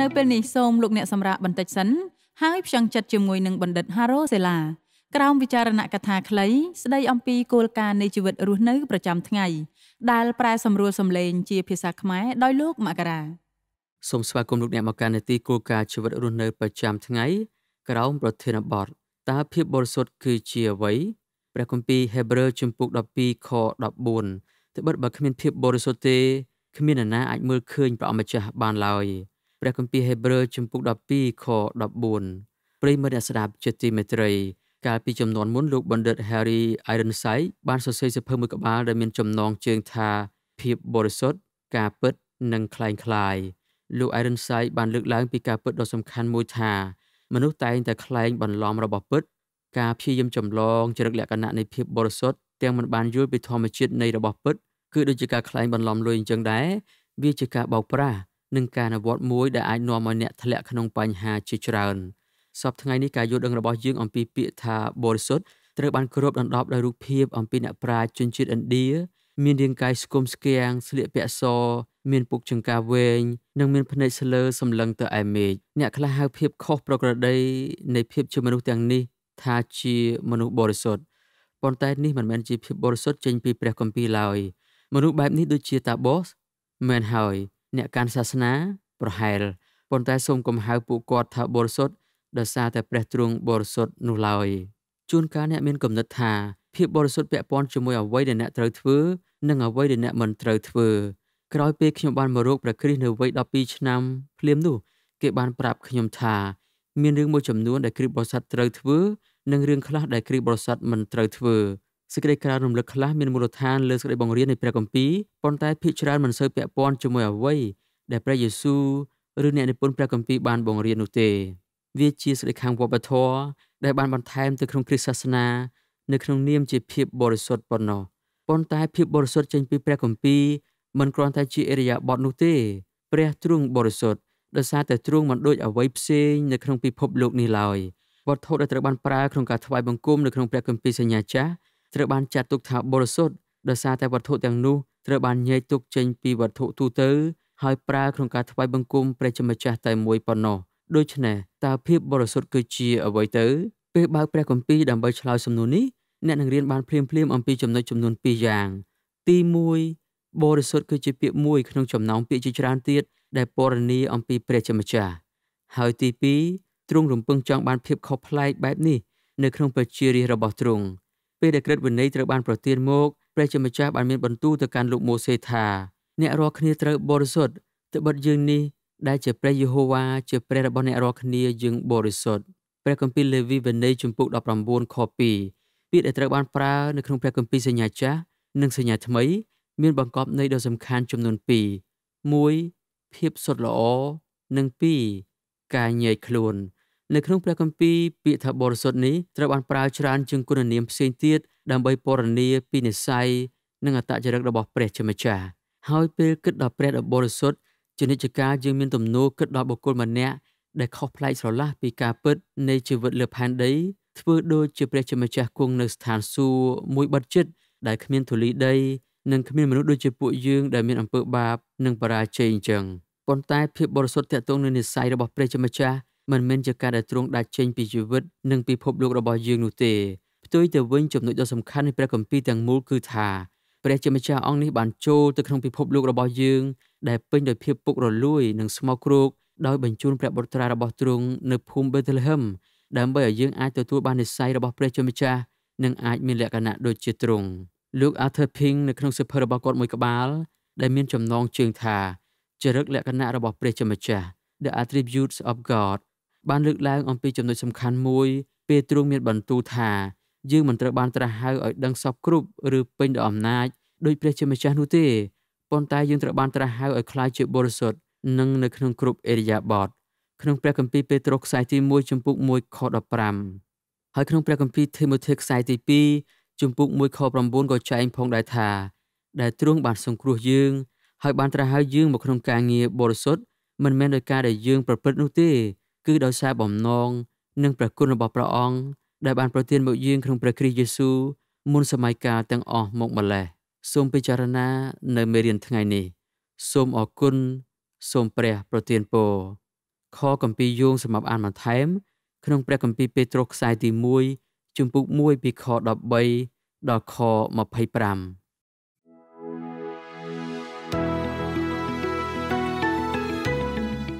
នៅពេលនេះសូមលោកអ្នកសម្រាប់បន្តិចសិនហើយផ្ចង់ចិត្តជាមួយនឹងបណ្ឌិត Haro Sela ក្រោមវិចារណកថាខ្លី ស្ដីអំពីគោលការណ៍នៃជីវិតរស់នៅប្រចាំថ្ងៃដែលប្រែសម្រួលសម្លេងជាភាសាខ្មែរដោយលោកមករាសូមស្វាគមន៍លោកអ្នកមកកាន់នីតិគោលការណ៍ជីវិតរស់នៅប្រចាំថ្ងៃ ក្រោមប្រធានបទតើភាពបរិសុទ្ធគឺជាអ្វីព្រះគម្ពីរ Hebrew ជំពូក12ខ14ត្បិតបើគ្មាន ភាពបរិសុទ្ធទេគ្មាននរណាអាចមើលឃើញព្រះអម្ចាស់បានឡើយព្រះគម្ពីរហេព្រើរជំពូក12ខ14ប្រិមត្តអ្នកស្ដាប់ជាទីមេត្រី កាលពីចំនួនមុនលោកបណ្ឌិត Harry Ironside បានសរសេរសៀវភៅមួយក្បាលដែលមានចំណងជើងថាភាពបរិសុទ្ធការពិតនិងคล้ายคล้ายលោក Ironside បានលើកឡើងពីការពិតដ៏សំខាន់មួយថាមនុស្សតែងតែคล้ายបន្លំរបស់ពិតការព្យាយាមចម្លងចរិតលក្ខណៈនៃភាពបរិសុទ្ធទាំងមិនបានយល់ពីធម្មជាតិនៃរបស់ពិតគឺដូចជាការคล้ายបន្លំលុយអញ្ចឹងដែរវាជាការបោកប្រាស់និងការអនុវត្តមួយដែលអាចនាំឲ្យអ្នកធ្លាក់ក្នុងបញ្ហាជាច្រើនសពថ្ងៃនេះការយល់ដឹងរបស់យើងអំពីពាក្យថាបរិសុទ្ធត្រូវបានគ្របដណ្ដប់ដោយរូបភាព អំពីអ្នកប្រាជ្ញជនជាតិឥណ្ឌាមានរាងកាយស្គមស្គាំងស្លៀកពាក់សមានពុកចង្កាវែងនិងមានភ្នែកស្លើសម្លឹងទៅឯមេឃអ្នកខ្លះហៅភាពខុសប្រក្រតីនៃភាពជាមនុស្សទាំងនេះថាជាមនុស្សបរិសុទ្ធប៉ុន្តែនេះមិនមែនជាភាពបរិសុទ្ធចេញពីព្រះគម្ពីរឡើយមនុស្សបែបនេះដូចជាតាបូសមែនហើយអ្នកកាន់សាសនា ប្រហែលប៉ុន្តែសូមកុំហៅពួកគាត់ថាបរិសុទ្ធដោយសារតែព្រះទ្រង់បរិសុទ្ធនោះឡើយជួនកាលអ្នកមានគំនិតថាភាពបរិសុទ្ធពាក់ព័ន្ធជាមួយអ្វីដែលអ្នកត្រូវធ្វើនិងអ្វីដែលអ្នកមិនត្រូវធ្វើក្រោយពេលខ្ញុំបានមករកព្រះគ្រីស្ទនៅវ័យ12ឆ្នាំភ្លាមនោះ គេបានប្រាប់ខ្ញុំថាមានរឿងមួយចំនួន ដែលគ្រីស្ទបរិស័ទត្រូវធ្វើនិងរឿងខ្លះដែលគ្រីស្ទបរិស័ទមិនត្រូវធ្វើសេចក្តីក្រៅរំលឹកខ្លះមានមូលដ្ឋានលើសេចក្តីបង្រៀននៃព្រះគម្ពីរប៉ុន្តែភាគច្រើនមិនសូវពាក់ព័ន្ធជាមួយអ្វីដែលព្រះយេស៊ូវឬអ្នកនិពន្ធព្រះគម្ពីរបានបង្រៀននោះទេ វាជាសេចក្តីខាងវប្បធម៌ដែលបានបន្ថែមទៅក្នុងគ្រិស្តសាសនានៅក្នុងនាមជាភាពបរិសុទ្ធប៉ុណ្ណោះប៉ុន្តែភាពបរិសុទ្ធចេញពីព្រះគម្ពីរមិនគ្រាន់តែជាអរិយាបថនោះទេព្រះទ្រង់បរិសុទ្ធដោយសារតែទ្រង់មិនដូចអ្វីផ្សេងនៅក្នុងពិភពលោកនេះឡើយវត្ថុដែលត្រូវបានប្រើក្នុងការថ្វាយបង្គំនៅក្នុងព្រះគម្ពីរសញ្ញាចាស់ត្រូវបានចាត់ទុកថាបរិសុទ្ធដោយសារតែវត្ថុទាំងនោះត្រូវបានញែកទុកចេញពីវត្ថុទូទៅ ហើយប្រើក្នុងការថ្វាយបង្គំព្រះជាម្ចាស់តែមួយប៉ុណ្ណោះដូច្នេះតើភាពបរិសុទ្ធគឺជាអ្វីទៅពេលបើកព្រះគម្ពីរដើម្បីឆ្លើយសំណួរនេះអ្នកនឹងរៀនបានភ្លាមភ្លាមអំពីចំណុចចំនួន2យ៉ាង ទី1បរិសុទ្ធគឺជាពាក្យមួយក្នុងចំណោមពាក្យជាច្រើនទៀតដែលពណ៌នាអំពីព្រះជាម្ចាស់ហើយទី2ទ្រង់រំពឹងចង់បាន ភាពខុសប្លែកបែបនេះនៅក្នុងប្រជារាស្ត្ររបស់ទ្រង់ពេលដែលក្រឹតវិន័យត្រូវបានប្រទានមកព្រះជាម្ចាស់បានមានបន្ទូលទៅកាន់លោកម៉ូសេថាអ្នករាល់គ្នាត្រូវបរិសុទ្ធត្បិតយើងនេះដែលជាព្រះយេហូវ៉ាជាព្រះរបស់អ្នករាល់គ្នាយើងបរិសុទ្ធព្រះគម្ពីរលេវីវិន័យជំពូក19ខ2ពាក្យដែលត្រូវបានប្រើនៅក្នុងព្រះគម្ពីរសញ្ញាចាស់និងសញ្ញាថ្មី មានបង្កប់ន័យដ៏សំខាន់ចំនួន2 1ភាពសុទ្ធល្អនិង2ការញែកខ្លួននៅក្នុងព្រះគម្ពីរពាក្យថាបរិសុទ្ធនេះត្រូវបានប្រើច្រើនជាងគុណនាមផ្សេងទៀតដើម្បីពណ៌នាពីនិស័យនិងអត្តចរិតរបស់ព្រះជាម្ចាស់ហើយពេលគិតដល់ព្រះដ៏បរិសុទ្ធជានិច្ចកាលយើងមានទំនួលគិតដល់បុគ្គលម្នាក់ដែលខុសប្លែកស្រឡះពីការពិតនៃជីវិតលើផែនដីធ្វើដូចជាព្រះជាម្ចាស់គង់នៅស្ថានសួគ៌មួយបិទចិត្តដែលគ្មានធូលីដីនិងគ្មានមនុស្សដូចជាពួកយើងដែលមានអំពើបាបនិងបរាជ័យអញ្ចឹងប៉ុន្តែភាពបរិសុទ្ធតាក់ទងនឹងនិស័យរបស់ព្រះជាម្ចាស់មិនមែនជាការដែលទ្រង់ដាច់ចេញពីជីវិតនិងពិភពលោករបស់យើងនោះទេផ្ទុយទៅវិញចំណុចដ៏សំខាន់នៃព្រះគម្ពីរទាំងមូលគឺថាព្រះជាម្ចាស់អង្គនេះបានចូលទៅក្នុងពិភពលោករបស់យើង ដែលពេញដោយភាពពុករលួយនិងស្មោកគ្រោកដោយបញ្ជូនព្រះបុត្រារបស់ទ្រង់នៅភូមិបេតលេហឹមដើម្បីឲ្យយើងអាចទទួលបាននិស្ស័យរបស់ព្រះជាម្ចាស់និងអាចមានលក្ខណៈដូចជាទ្រង់លោក Arthur Pink នៅក្នុងសៀវភៅរបស់គាត់មួយក្បាល ដែលមានចំណងជើងថាចរិតលក្ខណៈរបស់ព្រះជាម្ចាស់ The Attributes of God បានលើកឡើងអំពីចំណុចសំខាន់មួយពេលទ្រង់មានបន្ទូលថាយើងមិនត្រូវបានត្រាស់ហៅឲ្យដឹងសពគ្រប់ឬពេញដោយអំណាចដោយព្រះជាម្ចាស់នោះទេប៉ុន្តែយើងត្រូវបានត្រាស់ហៅឲ្យក្លាយជាបរិសុទ្ធនិងនៅក្នុងគ្រប់អេរិយាបថក្នុងព្រះគម្ពីរពេត្រុសខ្សែទី1ចំពុក1ខ15ហើយក្នុងព្រះគម្ពីរធីម៉ូថេខ្សែទី2ចំពុក1ខ9ក៏ចែងផងដែរថាដែលទ្រង់បានសង្គ្រោះយើងហើយបានត្រាស់ហៅយើងមកក្នុងការងារបរិសុទ្ធមិនមែនដោយការដែលយើងប្រព្រឹត្តនោះទេគឺដោយសារបំណងនិងព្រះគុណរបស់ព្រះអង្គដែលបានប្រទានមកយើងក្នុងព្រះគ្រីស្ទយេស៊ូវមុនសម័យកាលទាំងអស់មកម្ល៉េះសូមពិចារណានៅមេរៀនថ្ងៃនេះ សូមអរគុណសូមព្រះប្រទានពរខកំពីយោងសម្រាប់អានបន្ថែម ក្នុងព្រះគម្ពីរពេត្រុសខ្សែទី1ជំពូក1ពីខ13ដល់ខ25